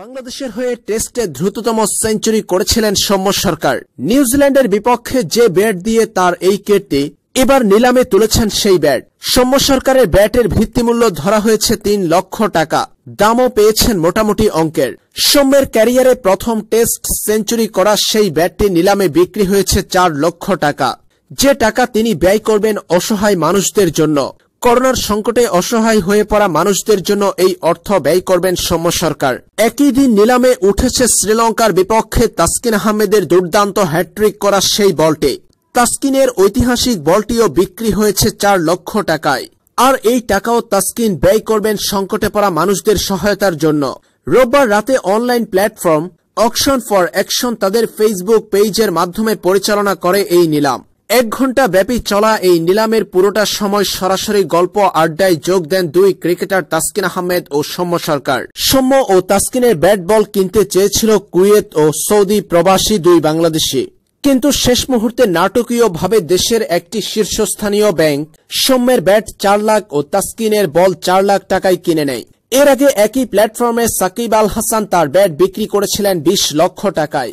বাংলাদেশের হয়ে টেস্টে দ্রুততম সেঞ্চুরি করেছিলেন সৌম্য সরকার নিউজিল্যান্ডের বিপক্ষে যে ব্যাট দিয়ে তার এই কেটটি এবার নিলামে তুলেছেন সেই ব্যাট সৌম্য সরকারের ব্যাটের ভিত্তিমূল্য ধরা হয়েছে তিন লক্ষ টাকা দামও পেয়েছেন মোটামুটি অঙ্কের সৌম্যের ক্যারিয়ারে প্রথম টেস্ট সেঞ্চুরি করা সেই ব্যাটটি নিলামে বিক্রি হয়েছে চার লক্ষ টাকা যে টাকা তিনি ব্যয় করবেন অসহায় মানুষদের জন্য করোনার সংকটে অসহায় হয়ে পড়া মানুষদের জন্য এই অর্থ ব্যয় করবেন সৌম্য সরকার একই দিন নিলামে উঠেছে শ্রীলঙ্কার বিপক্ষে তাসকিন আহমেদের দুর্দান্ত হ্যাট্রিক করা সেই বলটি তাসকিনের ঐতিহাসিক বলটিও বিক্রি হয়েছে চার লক্ষ টাকায় আর এই টাকাও তাসকিন ব্যয় করবেন সংকটে পড়া মানুষদের সহায়তার জন্য রোববার রাতে online platform auction for action তাদের ফেসবুক পেজের মাধ্যমে পরিচালনা করে এই নিলাম এক ঘন্টা ব্যাপী চলা এই নিলামের পুরোটা সময় সরাসরি গল্প আড্ডায় যোগ দেন দুই ক্রিকেটার তাসকিন আহমেদ ও সৌম্য সরকার সৌম্য ও তাস্কিনের ব্যাট বল কিনতে চেয়েছিল কুয়েত ও সৌদি প্রবাসী দুই বাংলাদেশি কিন্তু শেষ মুহূর্তে নাটকীয়ভাবে দেশের একটি শীর্ষস্থানীয় ব্যাংক সৌম্যের ব্যাট চার লাখ ও তাসকিনের বল চার লাখ টাকায় কিনে নেয় এর আগে একই প্ল্যাটফর্মে সাকিব আল হাসান তার ব্যাট বিক্রি করেছিলেন বিশ লক্ষ টাকায়